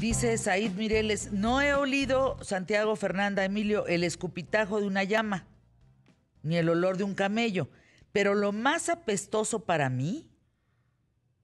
Dice Said Mireles, no he olido, Santiago Fernanda Emilio, el escupitajo de una llama, ni el olor de un camello, pero lo más apestoso para mí,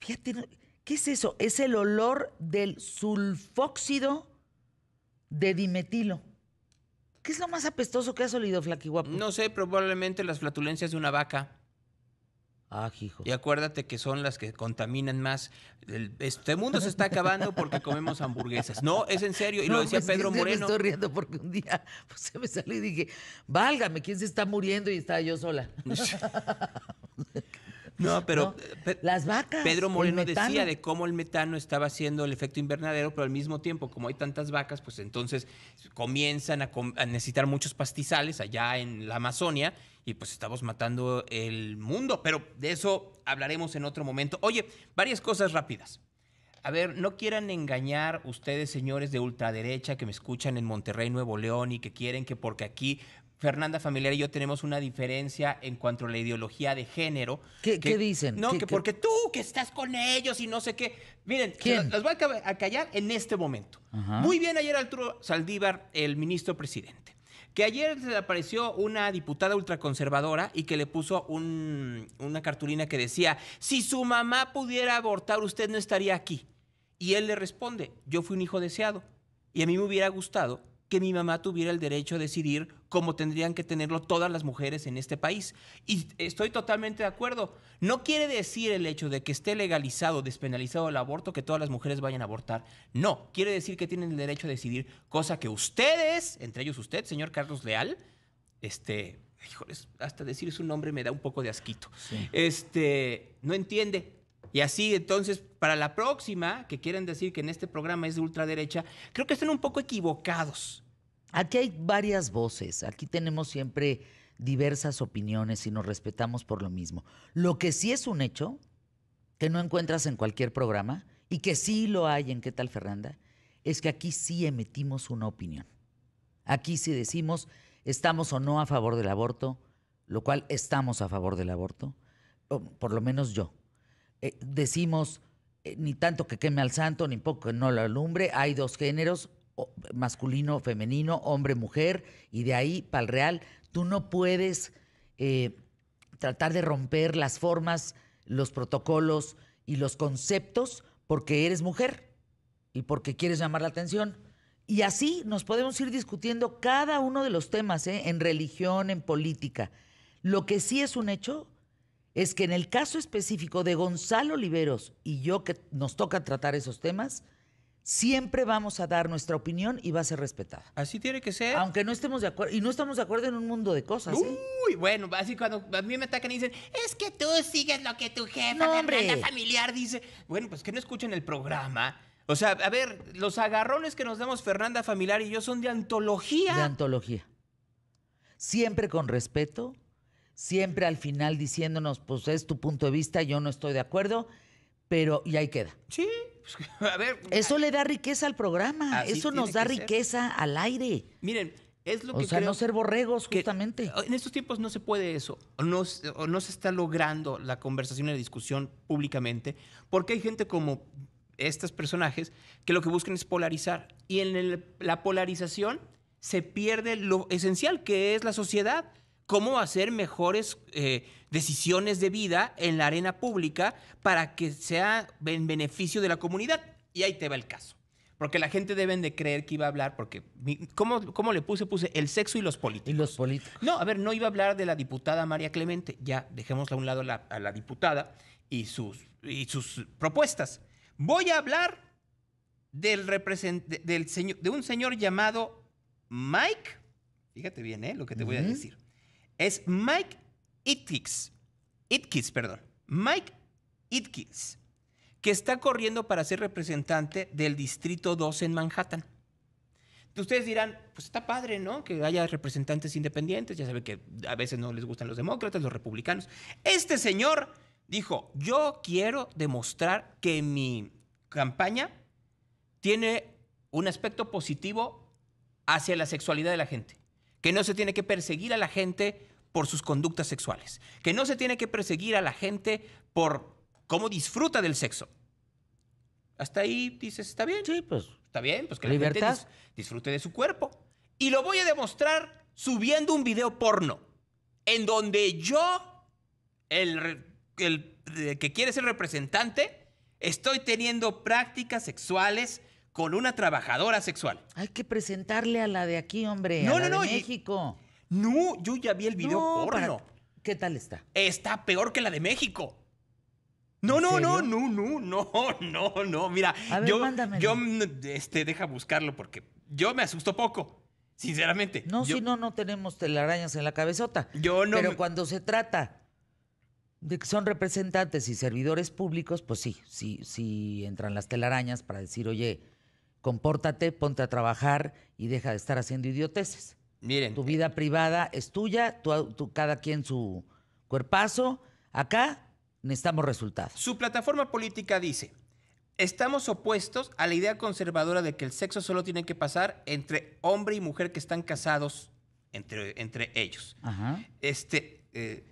fíjate, ¿qué es eso? Es el olor del sulfóxido de dimetilo. ¿Qué es lo más apestoso que has olido, Flaqui No sé, probablemente las flatulencias de una vaca. Ah, Y acuérdate que son las que contaminan más. este mundo se está acabando porque comemos hamburguesas. No, es en serio. Y lo decía pues, Pedro Moreno. Me estoy riendo porque un día pues, se me salió y dije, válgame, ¿quién se está muriendo? Y estaba yo sola. No, pero las vacas. Pedro Moreno decía de cómo el metano estaba haciendo el efecto invernadero, pero al mismo tiempo, como hay tantas vacas, pues entonces comienzan a, a necesitar muchos pastizales allá en la Amazonia y pues estamos matando el mundo, pero de eso hablaremos en otro momento. Oye, varias cosas rápidas. A ver, no quieran engañar ustedes, señores de ultraderecha que me escuchan en Monterrey, Nuevo León y que quieren que porque aquí Fernanda Familiar y yo tenemos una diferencia en cuanto a la ideología de género. ¿Qué, dicen? No, que porque tú que estás con ellos y no sé qué. Miren, las voy a callar en este momento. Muy bien ayer Arturo Saldívar, el ministro presidente. Que ayer se le apareció una diputada ultraconservadora y que le puso una cartulina que decía, si su mamá pudiera abortar, usted no estaría aquí. Y él le responde, yo fui un hijo deseado. Y a mí me hubiera gustado que mi mamá tuviera el derecho a decidir como tendrían que tenerlo todas las mujeres en este país. Y estoy totalmente de acuerdo. No quiere decir el hecho de que esté legalizado, despenalizado el aborto, que todas las mujeres vayan a abortar. No, quiere decir que tienen el derecho a decidir, cosa que ustedes, entre ellos usted, señor Carlos Leal, este, hasta decir su nombre me da un poco de asquito. Este, no entiende, y así, entonces, para la próxima, que quieren decir que en este programa es de ultraderecha, creo que están un poco equivocados. Aquí hay varias voces, aquí tenemos siempre diversas opiniones y nos respetamos por lo mismo. Lo que sí es un hecho, que no encuentras en cualquier programa, y que sí lo hay en qué tal Fernanda, es que aquí sí emitimos una opinión. Aquí sí decimos, estamos o no a favor del aborto, lo cual estamos a favor del aborto, por lo menos yo. Eh, decimos eh, ni tanto que queme al santo, ni poco que no lo alumbre. Hay dos géneros, masculino, femenino, hombre, mujer, y de ahí para el real. Tú no puedes eh, tratar de romper las formas, los protocolos y los conceptos porque eres mujer y porque quieres llamar la atención. Y así nos podemos ir discutiendo cada uno de los temas, en religión, en política. Lo que sí es un hecho es que en el caso específico de Gonzalo Oliveros y yo que nos toca tratar esos temas, siempre vamos a dar nuestra opinión y va a ser respetada. Así tiene que ser. Aunque no estemos de acuerdo, y no estamos de acuerdo en un mundo de cosas. ¿eh? Uy, bueno, así cuando a mí me atacan y dicen, es que tú sigues lo que tu jefa no, familiar dice. Bueno, pues que no escuchen el programa. O sea, a ver, los agarrones que nos damos Fernanda Familiar y yo son de antología. De antología. Siempre con respeto, siempre al final diciéndonos, pues es tu punto de vista, yo no estoy de acuerdo, pero y ahí queda. Sí, pues, a ver. Eso le da riqueza al programa, eso nos da riqueza al aire. Miren, es lo que o sea, no ser borregos, justamente. En estos tiempos no se puede eso. No, no se está logrando la conversación y la discusión públicamente, porque hay gente como estos personajes que lo que buscan es polarizar. Y en la polarización se pierde lo esencial, que es la sociedad cómo hacer mejores eh, decisiones de vida en la arena pública para que sea en beneficio de la comunidad. Y ahí te va el caso. Porque la gente deben de creer que iba a hablar, porque ¿cómo, ¿cómo, le puse? Puse el sexo y los políticos. Y los políticos. No, a ver, no iba a hablar de la diputada María Clemente. Ya, dejémosla a un lado a la diputada y sus, y sus propuestas. Voy a hablar del, del señor, de un señor llamado Mike. Fíjate bien, ¿eh? Lo que te voy a decir es Mike Itkins. perdón. Mike Itkins, que está corriendo para ser representante del Distrito 2 en Manhattan. Ustedes dirán, pues está padre, ¿no? Que haya representantes independientes. Ya saben que a veces no les gustan los demócratas, los republicanos. Este señor dijo, yo quiero demostrar que mi campaña tiene un aspecto positivo hacia la sexualidad de la gente. Que no se tiene que perseguir a la gente por sus conductas sexuales, que no se tiene que perseguir a la gente por cómo disfruta del sexo. Hasta ahí dices, está bien. Sí, pues. Está bien, pues que la gente disfrute de su cuerpo. Y lo voy a demostrar subiendo un video porno, en donde yo, el, eh, que quiere ser representante, estoy teniendo prácticas sexuales con una trabajadora sexual. Hay que presentarle a la de aquí, hombre, no, a no, no, México. No, yo ya vi el video ¿Qué tal está? Está peor que la de México. No, no, no, no, no, no, no, no. Mira, yo, yo, mm, este, deja buscarlo porque yo me asusto poco, sinceramente. No, si no, no tenemos telarañas en la cabezota. Yo no. Pero cuando se trata de que son representantes y servidores públicos, pues sí, sí, sí entran las telarañas para decir, oye, compórtate, ponte a trabajar y deja de estar haciendo idioteces. Tu eh, vida privada es tuya, cada quien su cuerpazo. Acá necesitamos resultados. Su plataforma política dice, estamos opuestos a la idea conservadora de que el sexo solo tiene que pasar entre hombre y mujer que están casados entre, entre ellos. Este, eh,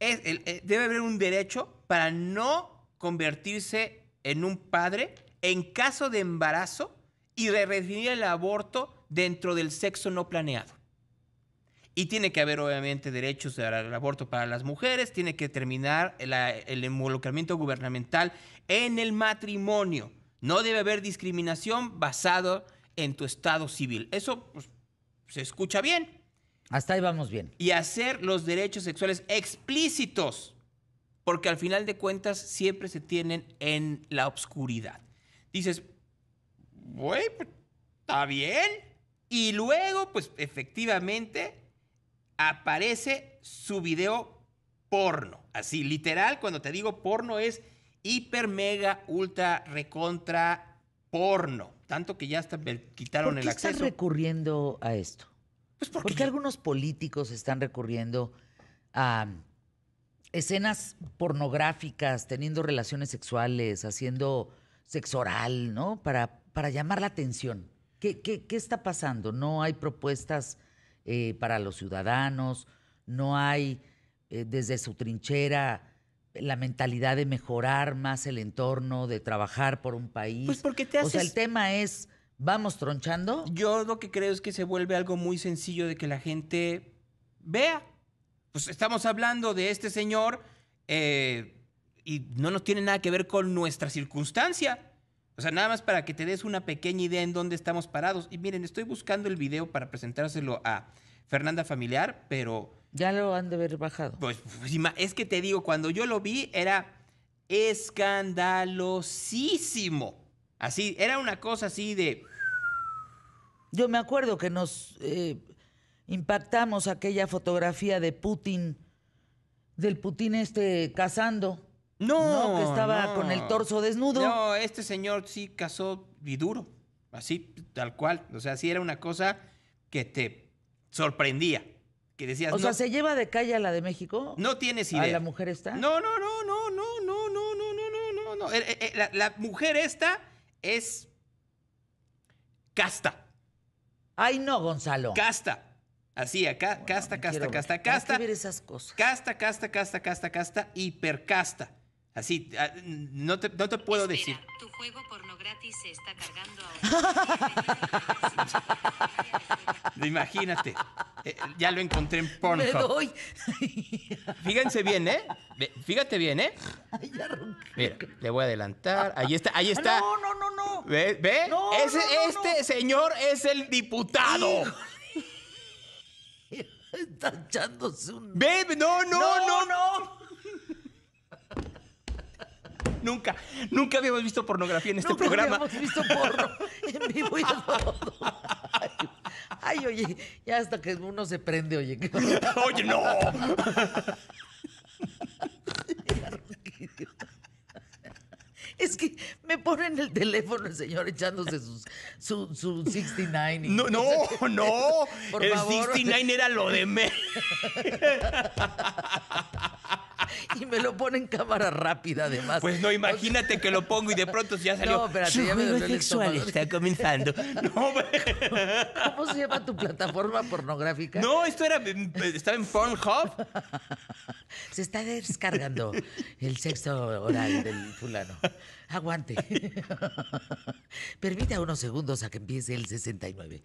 eh, debe haber un derecho para no convertirse en un padre en caso de embarazo y de redefinir el aborto dentro del sexo no planeado. Y tiene que haber, obviamente, derechos al aborto para las mujeres, tiene que terminar el, el involucramiento gubernamental en el matrimonio. No debe haber discriminación basada en tu estado civil. Eso pues, se escucha bien. Hasta ahí vamos bien. Y hacer los derechos sexuales explícitos, porque al final de cuentas siempre se tienen en la obscuridad. Dices, güey, pues, está bien. Y luego, pues efectivamente, aparece su video porno. Así, literal, cuando te digo porno es hiper, mega, ultra, recontra, porno. Tanto que ya hasta me quitaron el acceso. están recurriendo a esto? Pues qué porque algunos políticos están recurriendo a um, escenas pornográficas, teniendo relaciones sexuales, haciendo sexo oral, ¿no? Para, para llamar la atención. qué, qué está pasando? ¿No hay propuestas eh, para los ciudadanos, no hay eh, desde su trinchera la mentalidad de mejorar más el entorno, de trabajar por un país. Pues porque te haces... el tema es, vamos tronchando. Yo lo que creo es que se vuelve algo muy sencillo de que la gente vea. Pues estamos hablando de este señor eh, y no nos tiene nada que ver con nuestra circunstancia. O sea, nada más para que te des una pequeña idea en dónde estamos parados. Y miren, estoy buscando el video para presentárselo a Fernanda Familiar, pero... Ya lo han de haber bajado. Pues, pues es que te digo, cuando yo lo vi era escandalosísimo. Así, era una cosa así de... Yo me acuerdo que nos eh, impactamos aquella fotografía de Putin, del Putin este cazando. No, que estaba con el torso desnudo. No, este señor sí casó y duro, así tal cual. O sea, sí era una cosa que te sorprendía. Que decías, o sea, ¿se lleva de calle a la de México? No tienes idea. ¿A la mujer esta? No, no, no, no, no, no, no, no, no, no, no. La, la mujer esta es casta. Ay, no, Gonzalo. Casta. Así, acá, casta, casta, casta, casta. Hay que ver esas cosas. Casta, casta, casta, casta, casta, hipercasta. Así, ah, no te, no te puedo decir. Tu juego porno gratis se está cargando ahora. Imagínate. Eh, ya lo encontré en Pornhub. Me doy. Fíjense bien, ¿eh? Fíjate bien, ¿eh? Mira, le voy a adelantar. Ahí está, ahí está. No, no, no, no. ¿Ve? ¿Ve? No, no, este señor es el diputado. Está echándose un. Ve, no, no, no. no nunca, nunca habíamos visto pornografía en este programa. Nunca habíamos visto porno en vivo y todo. Ay, oye, ya hasta que uno se prende, oye. oye, no. Es que me pone en el teléfono el señor echándose su, 69. no, no, no. el 69 era lo de me. y me lo pone en cámara rápida además. Pues no, imagínate que lo pongo y de pronto ya salió. No, espérate, ya me el sexual está comenzando. ¿Cómo se llama tu plataforma pornográfica? No, esto era estaba en Pornhub. se está descargando el sexo oral del fulano. Aguante. Permita unos segundos a que empiece el 69.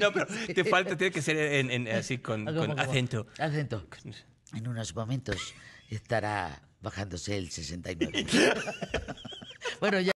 no, pero te falta, tiene que ser así con, con acento. Acento. En unos momentos estará bajándose el 69. bueno, ya.